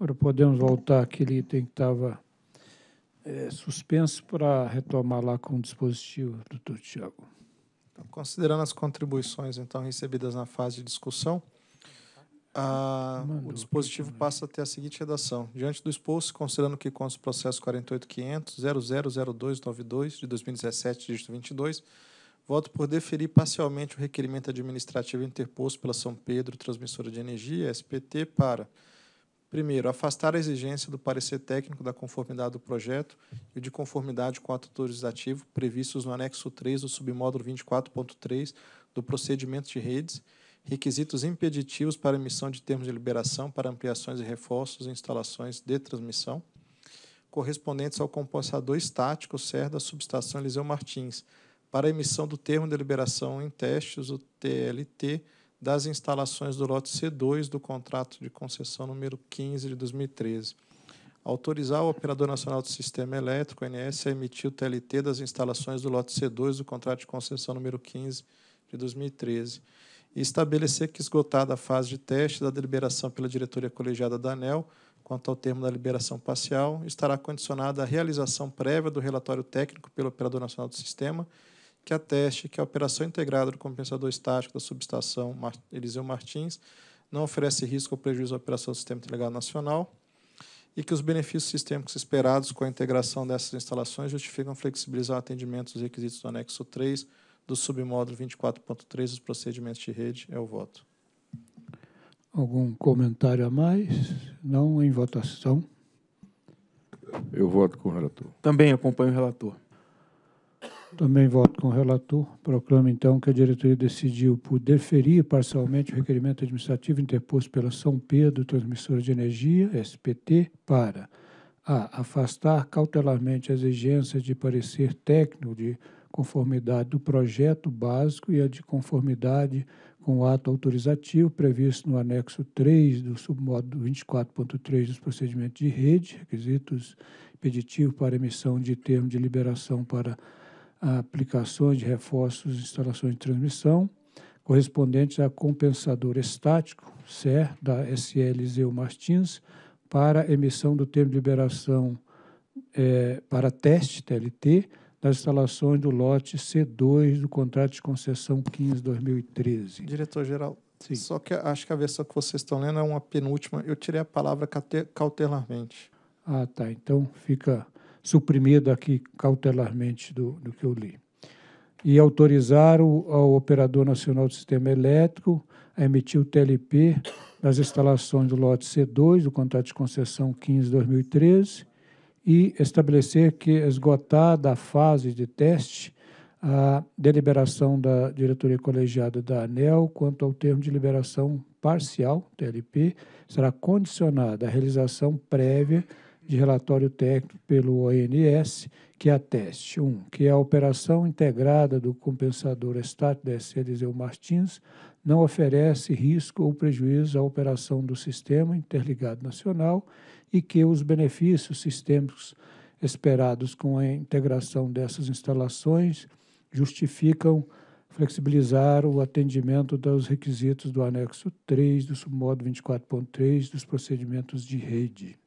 Agora podemos voltar àquele item que estava é, suspenso para retomar lá com o dispositivo, doutor Tiago. Então, considerando as contribuições então recebidas na fase de discussão, a, o dispositivo passa a ter a seguinte redação. Diante do exposto, considerando que consta o processo 48.500.000292 de 2017, dígito 22, voto por deferir parcialmente o requerimento administrativo interposto pela São Pedro Transmissora de Energia, SPT, para Primeiro, afastar a exigência do parecer técnico da conformidade do projeto e de conformidade com o ato autorizativo previstos no anexo 3 do submódulo 24.3 do procedimento de redes, requisitos impeditivos para emissão de termos de liberação para ampliações e reforços em instalações de transmissão, correspondentes ao compensador estático SER da subestação Eliseu Martins, para emissão do termo de liberação em testes, o TLT, das instalações do lote C2 do contrato de concessão número 15 de 2013. Autorizar o Operador Nacional do Sistema Elétrico, ONS, a emitir o TLT das instalações do lote C2 do contrato de concessão número 15 de 2013. E estabelecer que, esgotada a fase de teste da deliberação pela diretoria colegiada da ANEL, quanto ao termo da liberação parcial, estará condicionada à realização prévia do relatório técnico pelo Operador Nacional do Sistema que ateste que a operação integrada do compensador estático da subestação Eliseu Martins não oferece risco ou prejuízo à operação do Sistema Integrado Nacional e que os benefícios sistêmicos esperados com a integração dessas instalações justificam flexibilizar o atendimento dos requisitos do anexo 3 do submódulo 24.3 dos procedimentos de rede. É o voto. Algum comentário a mais? Não em votação. Eu voto com o relator. Também acompanho o relator. Também voto com o relator. Proclamo, então, que a diretoria decidiu por deferir parcialmente o requerimento administrativo interposto pela São Pedro Transmissora de Energia, SPT, para a. Afastar cautelarmente as exigências de parecer técnico de conformidade do projeto básico e a de conformidade com o ato autorizativo previsto no anexo 3 do submódulo 24.3 dos procedimentos de rede, requisitos impeditivos para emissão de termo de liberação para aplicações de reforços e instalações de transmissão correspondentes a compensador estático, CER, da SLZ Martins, para emissão do termo de liberação é, para teste, TLT, das instalações do lote C2 do contrato de concessão 15-2013. Diretor-geral, só que acho que a versão que vocês estão lendo é uma penúltima. Eu tirei a palavra cautelarmente. Ah, tá. Então fica suprimido aqui cautelarmente do, do que eu li. E autorizar o, ao Operador Nacional do Sistema Elétrico a emitir o TLP das instalações do lote C2, do contrato de concessão 15-2013, e estabelecer que, esgotada a fase de teste, a deliberação da diretoria colegiada da ANEL quanto ao termo de liberação parcial, TLP, será condicionada à realização prévia de relatório técnico pelo ONS que é ateste Um, que é a operação integrada do compensador estático da SCDZ Martins não oferece risco ou prejuízo à operação do Sistema Interligado Nacional e que os benefícios sistêmicos esperados com a integração dessas instalações justificam flexibilizar o atendimento dos requisitos do anexo 3 do submodo 24.3 dos procedimentos de rede.